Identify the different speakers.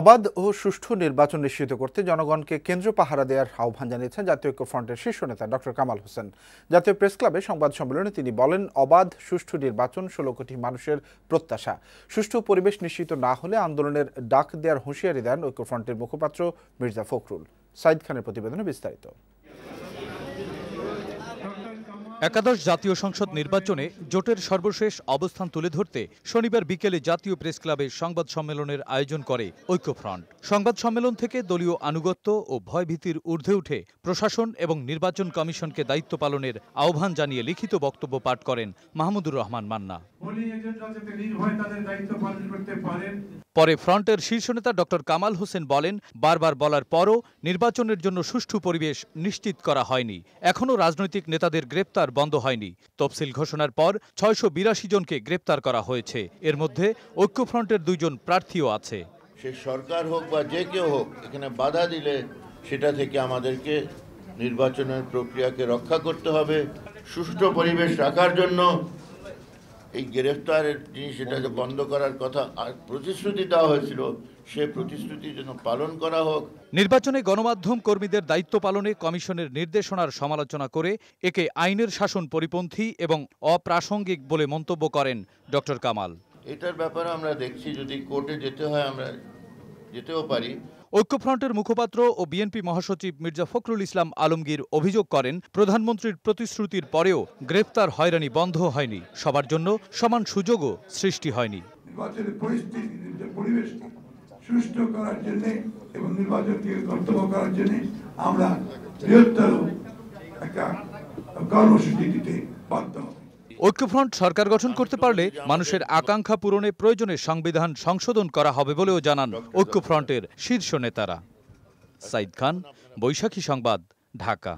Speaker 1: অবাধ ও সুষ্ঠু নির্বাচন নিশ্চিত করতে জনগণকে কেন্দ্র পাহারা দেওয়ার আহ্বান জানিয়েছেন জাতীয় ঐক্যফ্রন্টের শীর্ষ নেতা ডক্টর কামাল হোসেন জাতীয় প্রেস ক্লাবে সংবাদ সম্মেলনে তিনি বলেন অবাধ সুষ্ঠু নির্বাচন ষোলো কোটি মানুষের প্রত্যাশা সুষ্ঠু পরিবেশ নিশ্চিত না হলে আন্দোলনের ডাক দেওয়ার হুঁশিয়ারি দেন ঐক্যফ্রন্টের মুখপাত্র মির্জা ফখরুল সাইদ খানের প্রতিবেদনে বিস্তারিত
Speaker 2: একাদশ জাতীয় সংসদ নির্বাচনে জোটের সর্বশেষ অবস্থান তুলে ধরতে শনিবার বিকেলে জাতীয় প্রেস ক্লাবে সংবাদ সম্মেলনের আয়োজন করে ঐক্যফ্রন্ট সংবাদ সম্মেলন থেকে দলীয় আনুগত্য ও ভয়ভীতির ঊর্ধ্বে উঠে প্রশাসন এবং নির্বাচন কমিশনকে দায়িত্ব পালনের আহ্বান জানিয়ে লিখিত বক্তব্য পাঠ করেন মাহমুদুর রহমান মান্না পরে ফ্রন্টের শীর্ষ নেতা ডক্টর কামাল হোসেন বলেন বারবার বলার পরও নির্বাচনের জন্য সুষ্ঠু পরিবেশ নিশ্চিত করা হয়নি এখনও রাজনৈতিক নেতাদের গ্রেপ্তার গ্রেপ্তার বন্ধ হয়নি তফসিল ঘোষণার পর ছয়শো বিরাশি জনকে গ্রেপ্তার করা হয়েছে এর মধ্যে ঐক্যফ্রন্টের দুইজন প্রার্থীও আছে
Speaker 3: সে সরকার হোক বা যে কেউ হোক এখানে বাধা দিলে সেটা থেকে আমাদেরকে নির্বাচনের প্রক্রিয়াকে রক্ষা করতে হবে সুষ্ঠু পরিবেশ রাখার জন্য এই গ্রেফতারের যিনি সেটা যে বন্ধ করার কথা আর প্রতিশ্রুতি দেওয়া হয়েছিল সে প্রতিশ্রুতি যেন পালন করা হোক
Speaker 2: নির্বাচনে গণমাধ্যম কর্মীদের দায়িত্ব পালনে কমিশনের নির্দেশনার সমালোচনা করে একে আইনের শাসন পরিপন্থী এবং অপ্রাসঙ্গিক বলে মন্তব্য করেন ডক্টর কামাল
Speaker 3: এটার ব্যাপারে আমরা দেখছি যদি কোর্টে যেতে হয় আমরা যেতেও পারি
Speaker 2: ঐক্যফ্রন্টের মুখপাত্র ও বিএনপি মহাসচিব মির্জা ফখরুল ইসলাম আলমগীর অভিযোগ করেন প্রধানমন্ত্রীর প্রতিশ্রুতির পরেও গ্রেফতার হয়রানি বন্ধ হয়নি সবার জন্য সমান সুযোগও সৃষ্টি হয়নি
Speaker 3: পরিবেশ সুষ্ঠু করার জন্য এবং নির্বাচনকে কর্তব্য করার জন্য আমরা বৃহত্তর একটা কর্মসূচি দিতে বাধ্য ঐক্যফ্রন্ট সরকার
Speaker 2: গঠন করতে পারলে মানুষের আকাঙ্ক্ষা পূরণে প্রয়োজনে সংবিধান সংশোধন করা হবে বলেও জানান ঐক্যফ্রন্টের শীর্ষ নেতারা সাইদ খান বৈশাখী সংবাদ ঢাকা